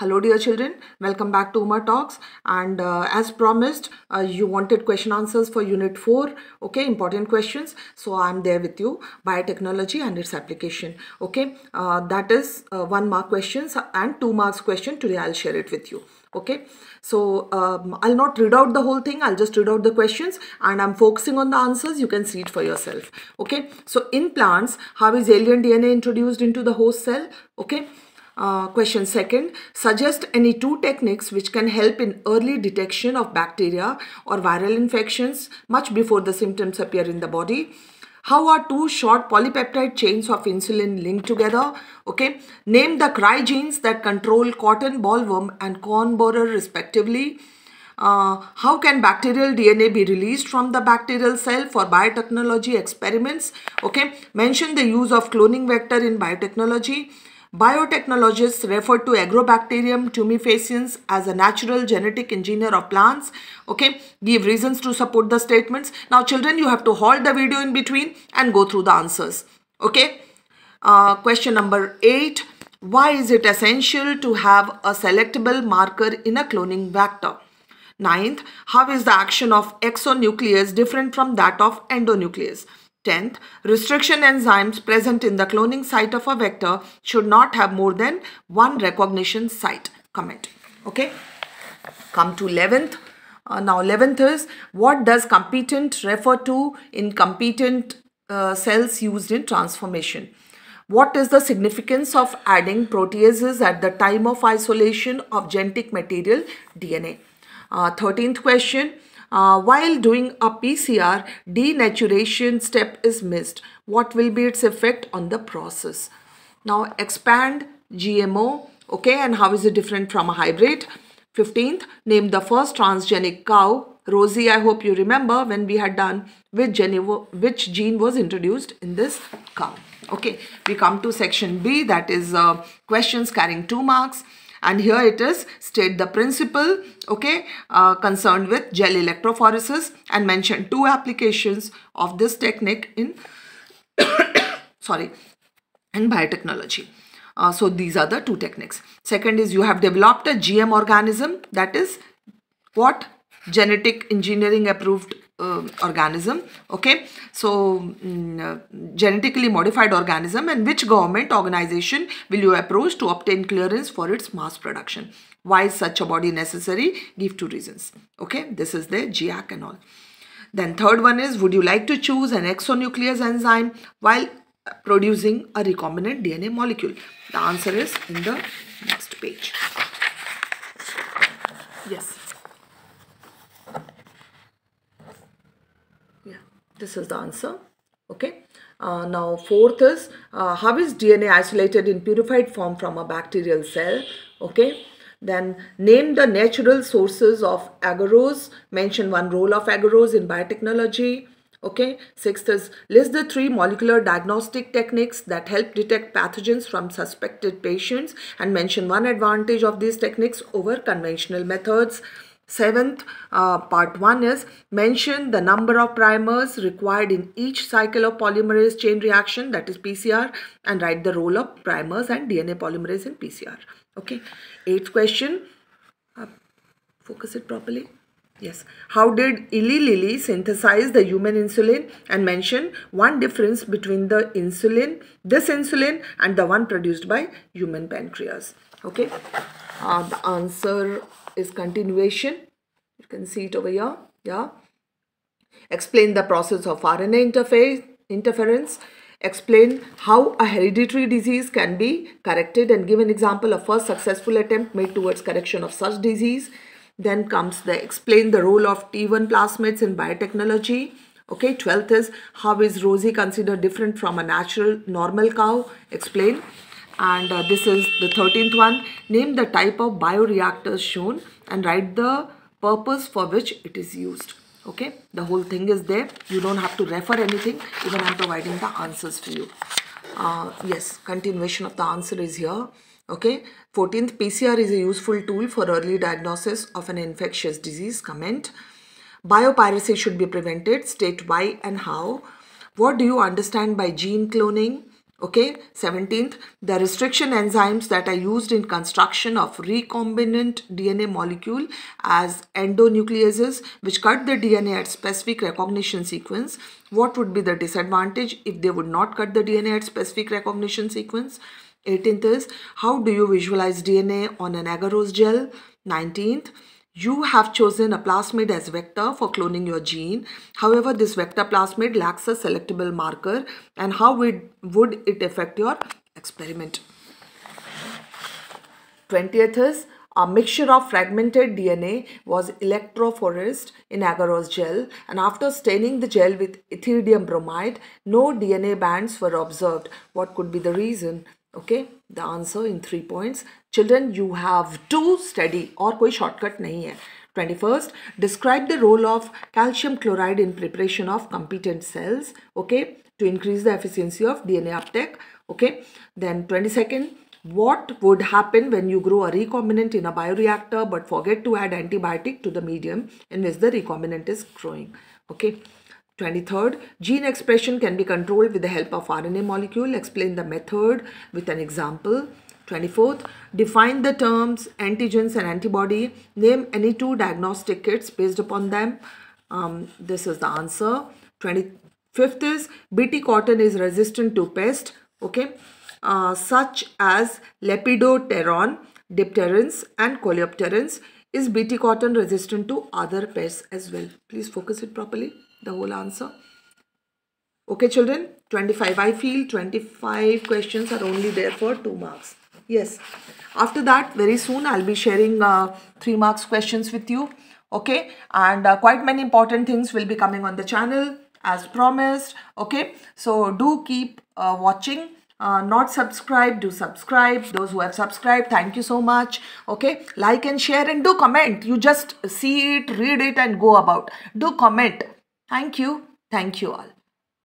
Hello dear children, welcome back to Umar Talks and uh, as promised uh, you wanted question answers for unit 4 okay important questions so I'm there with you biotechnology and its application okay uh, that is uh, one mark questions and two marks question today I'll share it with you okay so um, I'll not read out the whole thing I'll just read out the questions and I'm focusing on the answers you can see it for yourself okay so in plants how is alien DNA introduced into the host cell okay uh, question second, suggest any two techniques which can help in early detection of bacteria or viral infections much before the symptoms appear in the body. How are two short polypeptide chains of insulin linked together? Okay, name the genes that control cotton ballworm and corn borer respectively. Uh, how can bacterial DNA be released from the bacterial cell for biotechnology experiments? Okay, mention the use of cloning vector in biotechnology. Biotechnologists refer to Agrobacterium tumefaciens as a natural genetic engineer of plants. Okay, give reasons to support the statements. Now children, you have to halt the video in between and go through the answers. Okay, uh, question number 8. Why is it essential to have a selectable marker in a cloning vector? Ninth, how is the action of exonuclease different from that of endonuclease? 10th, restriction enzymes present in the cloning site of a vector should not have more than one recognition site. Comment. Okay. Come to 11th. Uh, now 11th is what does competent refer to in competent uh, cells used in transformation? What is the significance of adding proteases at the time of isolation of genetic material DNA? Uh, 13th question. Uh, while doing a PCR, denaturation step is missed. What will be its effect on the process? Now expand GMO, okay, and how is it different from a hybrid? 15th, name the first transgenic cow. Rosie, I hope you remember when we had done which, which gene was introduced in this cow. Okay, we come to section B that is uh, questions carrying two marks and here it is state the principle okay uh, concerned with gel electrophoresis and mention two applications of this technique in sorry in biotechnology uh, so these are the two techniques second is you have developed a gm organism that is what genetic engineering approved uh, organism okay so um, uh, genetically modified organism and which government organization will you approach to obtain clearance for its mass production why is such a body necessary give two reasons okay this is the GIAC and all then third one is would you like to choose an exonuclease enzyme while producing a recombinant DNA molecule the answer is in the next page yes yeah this is the answer okay uh, now fourth is uh, how is dna isolated in purified form from a bacterial cell okay then name the natural sources of agarose mention one role of agarose in biotechnology okay sixth is list the three molecular diagnostic techniques that help detect pathogens from suspected patients and mention one advantage of these techniques over conventional methods Seventh, uh, part one is mention the number of primers required in each cycle of polymerase chain reaction that is PCR and write the role of primers and DNA polymerase in PCR. Okay. Eighth question, uh, focus it properly. Yes. How did Illy Lilly synthesize the human insulin and mention one difference between the insulin, this insulin and the one produced by human pancreas? Okay. Uh, the answer is continuation. You can see it over here. Yeah. Explain the process of RNA interface, interference. Explain how a hereditary disease can be corrected and give an example of first successful attempt made towards correction of such disease. Then comes the explain the role of T1 plasmids in biotechnology. Okay, 12th is how is Rosie considered different from a natural normal cow? Explain and uh, this is the 13th one name the type of bioreactors shown and write the purpose for which it is used okay the whole thing is there you don't have to refer anything even i'm providing the answers for you uh, yes continuation of the answer is here okay 14th pcr is a useful tool for early diagnosis of an infectious disease comment biopiracy should be prevented state why and how what do you understand by gene cloning Okay, 17th, the restriction enzymes that are used in construction of recombinant DNA molecule as endonucleases which cut the DNA at specific recognition sequence. What would be the disadvantage if they would not cut the DNA at specific recognition sequence? 18th is, how do you visualize DNA on an agarose gel? 19th, you have chosen a plasmid as vector for cloning your gene. However, this vector plasmid lacks a selectable marker and how would it affect your experiment? 20th is a mixture of fragmented DNA was electrophoresed in agarose gel and after staining the gel with ethidium bromide, no DNA bands were observed. What could be the reason? Okay, the answer in three points. Children, you have to study. Or, कोई shortcut. Twenty-first. Describe the role of calcium chloride in preparation of competent cells. Okay, to increase the efficiency of DNA uptake. Okay, then 22nd, what would happen when you grow a recombinant in a bioreactor but forget to add antibiotic to the medium in which the recombinant is growing? Okay. 23rd, gene expression can be controlled with the help of RNA molecule. Explain the method with an example. 24th, define the terms antigens and antibody. Name any two diagnostic kits based upon them. Um, this is the answer. 25th is BT cotton is resistant to pest. Okay. Uh, such as Lepidopteron, Dipterans and Coleopterans. Is BT cotton resistant to other pests as well? Please focus it properly. The whole answer. Okay children, 25 I feel 25 questions are only there for 2 marks yes after that very soon i'll be sharing uh, three marks questions with you okay and uh, quite many important things will be coming on the channel as promised okay so do keep uh, watching uh, not subscribe do subscribe those who have subscribed thank you so much okay like and share and do comment you just see it read it and go about do comment thank you thank you all